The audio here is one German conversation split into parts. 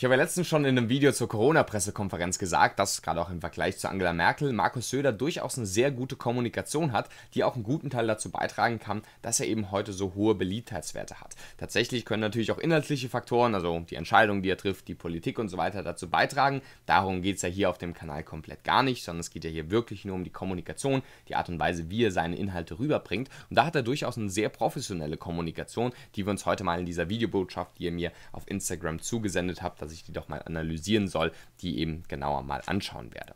Ich habe ja letztens schon in einem Video zur Corona-Pressekonferenz gesagt, dass gerade auch im Vergleich zu Angela Merkel Markus Söder durchaus eine sehr gute Kommunikation hat, die auch einen guten Teil dazu beitragen kann, dass er eben heute so hohe Beliebtheitswerte hat. Tatsächlich können natürlich auch inhaltliche Faktoren, also die Entscheidungen, die er trifft, die Politik und so weiter dazu beitragen. Darum geht es ja hier auf dem Kanal komplett gar nicht, sondern es geht ja hier wirklich nur um die Kommunikation, die Art und Weise, wie er seine Inhalte rüberbringt. Und da hat er durchaus eine sehr professionelle Kommunikation, die wir uns heute mal in dieser Videobotschaft, die ihr mir auf Instagram zugesendet habt, sich die doch mal analysieren soll, die eben genauer mal anschauen werde.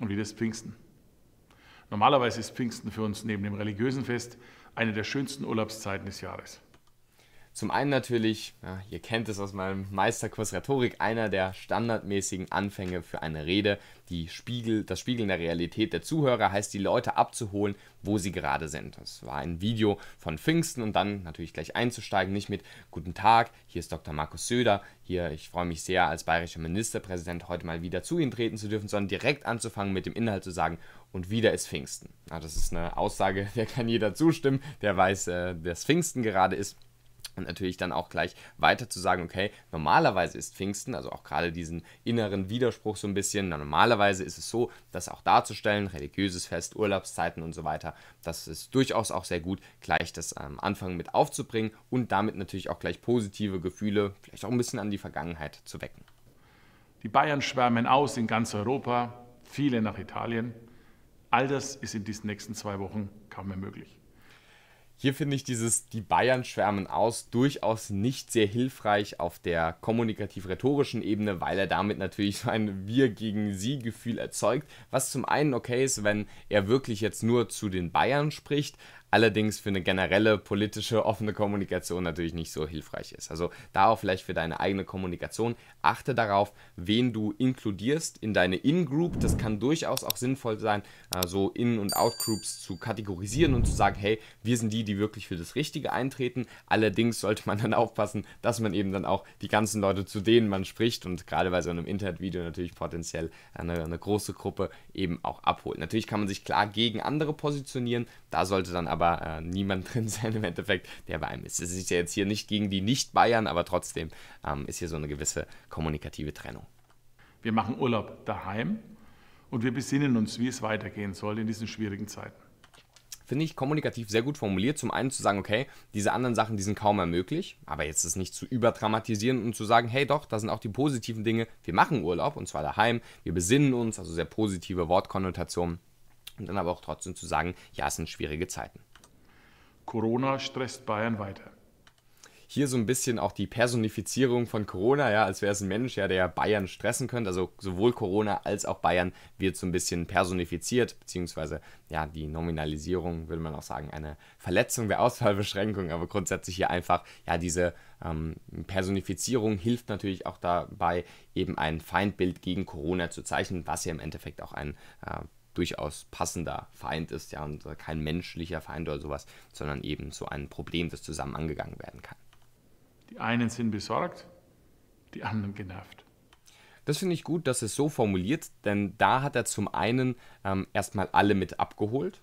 Und wie das Pfingsten. Normalerweise ist Pfingsten für uns neben dem religiösen Fest eine der schönsten Urlaubszeiten des Jahres. Zum einen natürlich, ja, ihr kennt es aus meinem Meisterkurs Rhetorik, einer der standardmäßigen Anfänge für eine Rede, die Spiegel, das Spiegeln der Realität der Zuhörer heißt, die Leute abzuholen, wo sie gerade sind. Das war ein Video von Pfingsten und dann natürlich gleich einzusteigen, nicht mit Guten Tag, hier ist Dr. Markus Söder, hier, ich freue mich sehr, als bayerischer Ministerpräsident heute mal wieder zu Ihnen treten zu dürfen, sondern direkt anzufangen mit dem Inhalt zu sagen, und wieder ist Pfingsten. Ja, das ist eine Aussage, der kann jeder zustimmen, der weiß, äh, dass Pfingsten gerade ist und natürlich dann auch gleich weiter zu sagen, okay, normalerweise ist Pfingsten, also auch gerade diesen inneren Widerspruch so ein bisschen, normalerweise ist es so, das auch darzustellen, religiöses Fest, Urlaubszeiten und so weiter, das ist durchaus auch sehr gut, gleich das am ähm, Anfang mit aufzubringen und damit natürlich auch gleich positive Gefühle, vielleicht auch ein bisschen an die Vergangenheit zu wecken. Die Bayern schwärmen aus in ganz Europa, viele nach Italien. All das ist in diesen nächsten zwei Wochen kaum mehr möglich. Hier finde ich dieses Die Bayern schwärmen aus durchaus nicht sehr hilfreich auf der kommunikativ-rhetorischen Ebene, weil er damit natürlich so ein Wir gegen Sie Gefühl erzeugt, was zum einen okay ist, wenn er wirklich jetzt nur zu den Bayern spricht, allerdings für eine generelle politische offene Kommunikation natürlich nicht so hilfreich ist. Also da auch vielleicht für deine eigene Kommunikation achte darauf, wen du inkludierst in deine In-Group. Das kann durchaus auch sinnvoll sein, äh, so In- und Out-Groups zu kategorisieren und zu sagen, hey, wir sind die, die wirklich für das Richtige eintreten. Allerdings sollte man dann aufpassen, dass man eben dann auch die ganzen Leute, zu denen man spricht und gerade bei so einem Internetvideo natürlich potenziell eine, eine große Gruppe eben auch abholt. Natürlich kann man sich klar gegen andere positionieren, da sollte dann aber aber äh, niemand drin sein im Endeffekt, der bei einem ist. Es ist ja jetzt hier nicht gegen die Nicht-Bayern, aber trotzdem ähm, ist hier so eine gewisse kommunikative Trennung. Wir machen Urlaub daheim und wir besinnen uns, wie es weitergehen soll in diesen schwierigen Zeiten finde ich kommunikativ sehr gut formuliert. Zum einen zu sagen, okay, diese anderen Sachen, die sind kaum mehr möglich, aber jetzt ist nicht zu überdramatisieren und zu sagen, hey doch, da sind auch die positiven Dinge. Wir machen Urlaub und zwar daheim, wir besinnen uns, also sehr positive Wortkonnotationen. Und dann aber auch trotzdem zu sagen, ja, es sind schwierige Zeiten. Corona stresst Bayern weiter. Hier so ein bisschen auch die Personifizierung von Corona, ja, als wäre es ein Mensch, ja, der Bayern stressen könnte. Also sowohl Corona als auch Bayern wird so ein bisschen personifiziert, beziehungsweise ja, die Nominalisierung, würde man auch sagen, eine Verletzung der Ausfallbeschränkung, aber grundsätzlich hier einfach, ja, diese ähm, Personifizierung hilft natürlich auch dabei, eben ein Feindbild gegen Corona zu zeichnen, was ja im Endeffekt auch ein äh, durchaus passender Feind ist, ja, und kein menschlicher Feind oder sowas, sondern eben so ein Problem, das zusammen angegangen werden kann. Die einen sind besorgt, die anderen genervt. Das finde ich gut, dass es so formuliert, denn da hat er zum einen ähm, erstmal alle mit abgeholt,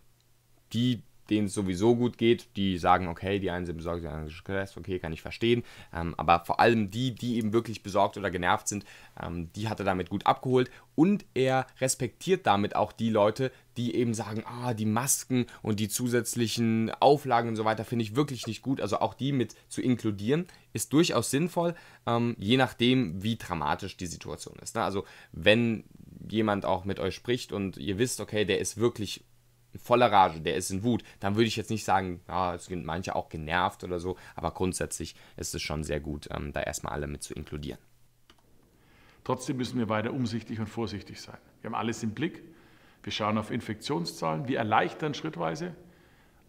die denen es sowieso gut geht, die sagen, okay, die einen sind besorgt, die anderen sind gestresst, okay, kann ich verstehen. Ähm, aber vor allem die, die eben wirklich besorgt oder genervt sind, ähm, die hat er damit gut abgeholt und er respektiert damit auch die Leute, die eben sagen, ah, die Masken und die zusätzlichen Auflagen und so weiter finde ich wirklich nicht gut. Also auch die mit zu inkludieren, ist durchaus sinnvoll, ähm, je nachdem, wie dramatisch die Situation ist. Ne? Also wenn jemand auch mit euch spricht und ihr wisst, okay, der ist wirklich in voller Rage, der ist in Wut, dann würde ich jetzt nicht sagen, ja, es sind manche auch genervt oder so, aber grundsätzlich ist es schon sehr gut, ähm, da erstmal alle mit zu inkludieren. Trotzdem müssen wir weiter umsichtig und vorsichtig sein. Wir haben alles im Blick, wir schauen auf Infektionszahlen, wir erleichtern schrittweise,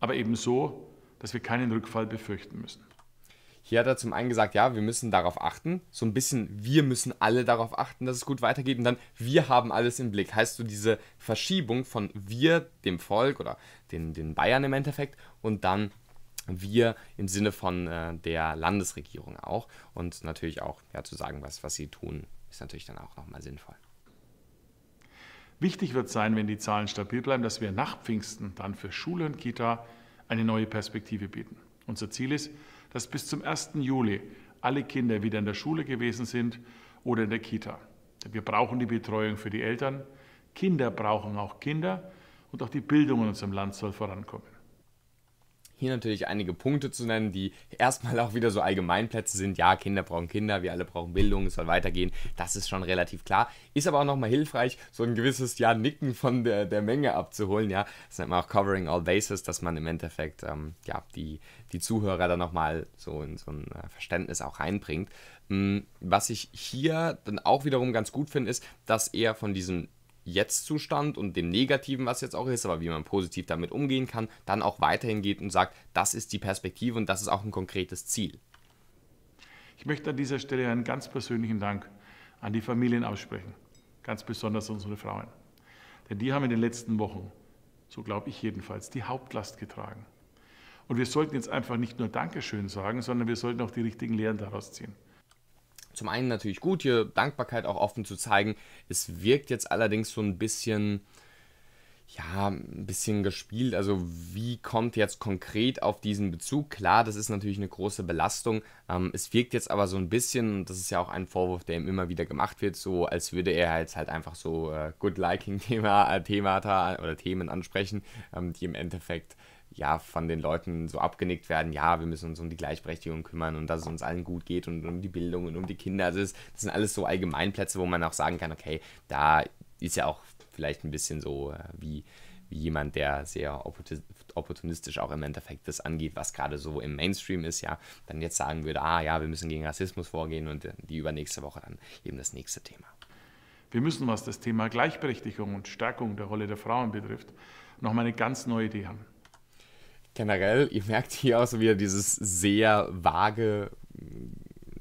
aber eben so, dass wir keinen Rückfall befürchten müssen. Hier hat er zum einen gesagt, ja, wir müssen darauf achten, so ein bisschen, wir müssen alle darauf achten, dass es gut weitergeht und dann wir haben alles im Blick. Heißt so diese Verschiebung von wir, dem Volk oder den, den Bayern im Endeffekt und dann wir im Sinne von äh, der Landesregierung auch und natürlich auch ja, zu sagen, was, was sie tun, ist natürlich dann auch nochmal sinnvoll. Wichtig wird sein, wenn die Zahlen stabil bleiben, dass wir nach Pfingsten dann für Schule und Kita eine neue Perspektive bieten. Unser Ziel ist, dass bis zum 1. Juli alle Kinder wieder in der Schule gewesen sind oder in der Kita. Wir brauchen die Betreuung für die Eltern. Kinder brauchen auch Kinder und auch die Bildung in unserem Land soll vorankommen hier natürlich einige Punkte zu nennen, die erstmal auch wieder so Allgemeinplätze sind. Ja, Kinder brauchen Kinder, wir alle brauchen Bildung, es soll weitergehen. Das ist schon relativ klar. Ist aber auch nochmal hilfreich, so ein gewisses ja, Nicken von der, der Menge abzuholen. Ja, das nennt man auch Covering All Bases, dass man im Endeffekt ähm, ja, die, die Zuhörer dann nochmal so in so ein äh, Verständnis auch reinbringt. Hm, was ich hier dann auch wiederum ganz gut finde, ist, dass er von diesem Jetzt-Zustand und dem Negativen, was jetzt auch ist, aber wie man positiv damit umgehen kann, dann auch weiterhin geht und sagt, das ist die Perspektive und das ist auch ein konkretes Ziel. Ich möchte an dieser Stelle einen ganz persönlichen Dank an die Familien aussprechen, ganz besonders unsere Frauen. Denn die haben in den letzten Wochen, so glaube ich jedenfalls, die Hauptlast getragen. Und wir sollten jetzt einfach nicht nur Dankeschön sagen, sondern wir sollten auch die richtigen Lehren daraus ziehen. Zum einen natürlich gut, hier Dankbarkeit auch offen zu zeigen. Es wirkt jetzt allerdings so ein bisschen, ja, ein bisschen gespielt. Also wie kommt jetzt konkret auf diesen Bezug? Klar, das ist natürlich eine große Belastung. Ähm, es wirkt jetzt aber so ein bisschen, und das ist ja auch ein Vorwurf, der ihm immer wieder gemacht wird, so als würde er jetzt halt einfach so äh, Good-Liking-Thema, äh, oder Themen ansprechen, ähm, die im Endeffekt ja, von den Leuten so abgenickt werden, ja, wir müssen uns um die Gleichberechtigung kümmern und dass es uns allen gut geht und um die Bildung und um die Kinder. Also das, das sind alles so Allgemeinplätze, wo man auch sagen kann, okay, da ist ja auch vielleicht ein bisschen so äh, wie, wie jemand, der sehr opportunistisch auch im Endeffekt das angeht, was gerade so im Mainstream ist, ja, dann jetzt sagen würde, ah ja, wir müssen gegen Rassismus vorgehen und äh, die übernächste Woche dann eben das nächste Thema. Wir müssen, was das Thema Gleichberechtigung und Stärkung der Rolle der Frauen betrifft, nochmal eine ganz neue Idee haben generell, ihr merkt hier auch so wieder dieses sehr vage,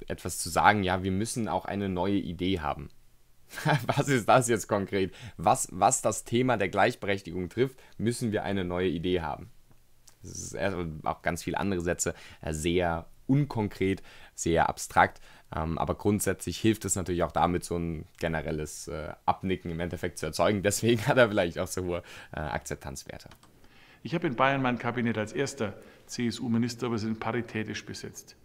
etwas zu sagen, ja, wir müssen auch eine neue Idee haben. was ist das jetzt konkret? Was, was das Thema der Gleichberechtigung trifft, müssen wir eine neue Idee haben. Das ist auch ganz viele andere Sätze, äh, sehr unkonkret, sehr abstrakt. Ähm, aber grundsätzlich hilft es natürlich auch damit, so ein generelles äh, Abnicken im Endeffekt zu erzeugen. Deswegen hat er vielleicht auch so hohe äh, Akzeptanzwerte. Ich habe in Bayern mein Kabinett als erster CSU-Minister, aber sind paritätisch besetzt.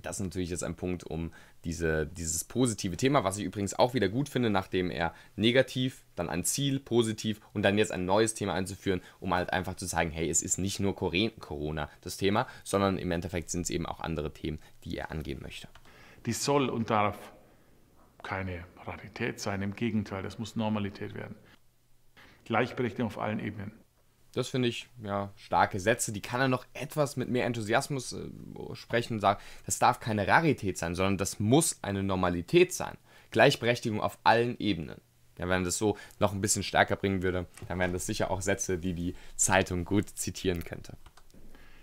Das ist natürlich jetzt ein Punkt, um diese, dieses positive Thema, was ich übrigens auch wieder gut finde, nachdem er negativ, dann ein Ziel, positiv und dann jetzt ein neues Thema einzuführen, um halt einfach zu zeigen, hey, es ist nicht nur Corona das Thema, sondern im Endeffekt sind es eben auch andere Themen, die er angehen möchte. Die soll und darf keine Rarität sein, im Gegenteil, das muss Normalität werden. Gleichberechtigung auf allen Ebenen das finde ich, ja, starke Sätze. Die kann er noch etwas mit mehr Enthusiasmus äh, sprechen und sagen, das darf keine Rarität sein, sondern das muss eine Normalität sein. Gleichberechtigung auf allen Ebenen. Ja, wenn er das so noch ein bisschen stärker bringen würde, dann wären das sicher auch Sätze, die die Zeitung gut zitieren könnte.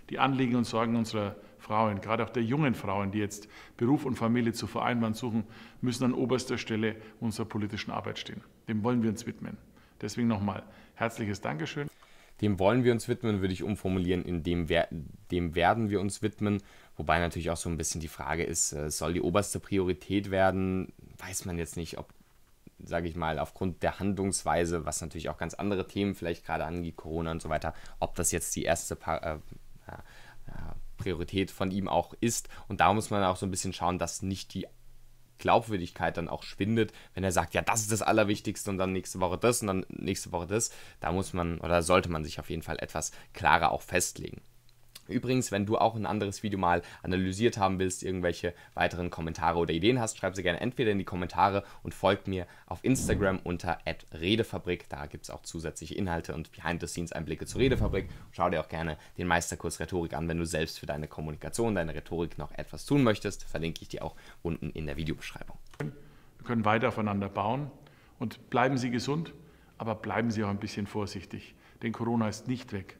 Die Anliegen und Sorgen unserer Frauen, gerade auch der jungen Frauen, die jetzt Beruf und Familie zu vereinbaren suchen, müssen an oberster Stelle unserer politischen Arbeit stehen. Dem wollen wir uns widmen. Deswegen nochmal herzliches Dankeschön dem wollen wir uns widmen, würde ich umformulieren, in dem, wer dem werden wir uns widmen. Wobei natürlich auch so ein bisschen die Frage ist, äh, soll die oberste Priorität werden? Weiß man jetzt nicht, ob, sage ich mal, aufgrund der Handlungsweise, was natürlich auch ganz andere Themen vielleicht gerade angeht, Corona und so weiter, ob das jetzt die erste pa äh, äh, Priorität von ihm auch ist. Und da muss man auch so ein bisschen schauen, dass nicht die Glaubwürdigkeit dann auch schwindet, wenn er sagt, ja, das ist das Allerwichtigste und dann nächste Woche das und dann nächste Woche das. Da muss man oder sollte man sich auf jeden Fall etwas klarer auch festlegen. Übrigens, wenn du auch ein anderes Video mal analysiert haben willst, irgendwelche weiteren Kommentare oder Ideen hast, schreib sie gerne entweder in die Kommentare und folgt mir auf Instagram unter redefabrik. Da gibt es auch zusätzliche Inhalte und Behind-the-Scenes-Einblicke zur Redefabrik. Schau dir auch gerne den Meisterkurs Rhetorik an, wenn du selbst für deine Kommunikation, deine Rhetorik noch etwas tun möchtest. Verlinke ich dir auch unten in der Videobeschreibung. Wir können weiter aufeinander bauen und bleiben Sie gesund, aber bleiben Sie auch ein bisschen vorsichtig, denn Corona ist nicht weg.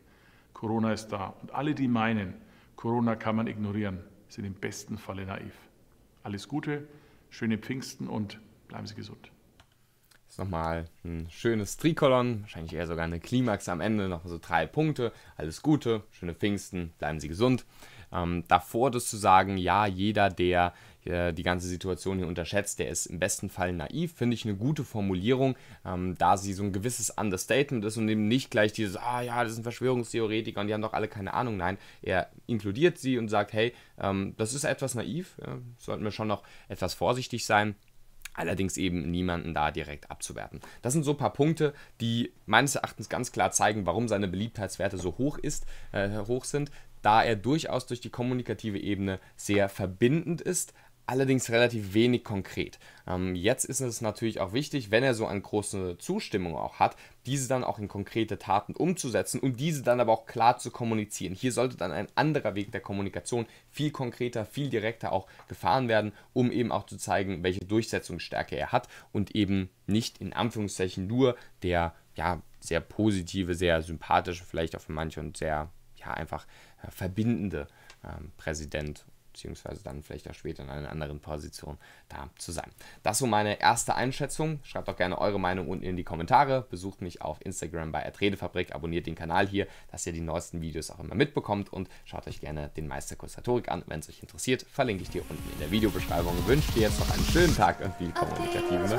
Corona ist da. Und alle, die meinen, Corona kann man ignorieren, sind im besten Falle naiv. Alles Gute, schöne Pfingsten und bleiben Sie gesund. Das ist nochmal ein schönes Trikolon, wahrscheinlich eher sogar eine Klimax am Ende, nochmal so drei Punkte. Alles Gute, schöne Pfingsten, bleiben Sie gesund. Ähm, davor das zu sagen, ja, jeder, der äh, die ganze Situation hier unterschätzt, der ist im besten Fall naiv, finde ich eine gute Formulierung, ähm, da sie so ein gewisses Understatement ist und eben nicht gleich dieses, ah ja, das sind Verschwörungstheoretiker und die haben doch alle keine Ahnung. Nein, er inkludiert sie und sagt, hey, ähm, das ist etwas naiv, äh, sollten wir schon noch etwas vorsichtig sein. Allerdings eben niemanden da direkt abzuwerten. Das sind so ein paar Punkte, die meines Erachtens ganz klar zeigen, warum seine Beliebtheitswerte so hoch, ist, äh, hoch sind, da er durchaus durch die kommunikative Ebene sehr verbindend ist, allerdings relativ wenig konkret. Ähm, jetzt ist es natürlich auch wichtig, wenn er so eine große Zustimmung auch hat, diese dann auch in konkrete Taten umzusetzen und diese dann aber auch klar zu kommunizieren. Hier sollte dann ein anderer Weg der Kommunikation viel konkreter, viel direkter auch gefahren werden, um eben auch zu zeigen, welche Durchsetzungsstärke er hat und eben nicht in Anführungszeichen nur der ja, sehr positive, sehr sympathische, vielleicht auch für manche und sehr ja, einfach äh, verbindende ähm, Präsident beziehungsweise dann vielleicht auch später in einer anderen Position da zu sein. Das so meine erste Einschätzung. Schreibt auch gerne eure Meinung unten in die Kommentare. Besucht mich auf Instagram bei Erdredefabrik. abonniert den Kanal hier, dass ihr die neuesten Videos auch immer mitbekommt und schaut euch gerne den Meisterkurs Rhetorik an. Wenn es euch interessiert, verlinke ich dir unten in der Videobeschreibung. Wünsche dir jetzt noch einen schönen Tag und viel kommunikative.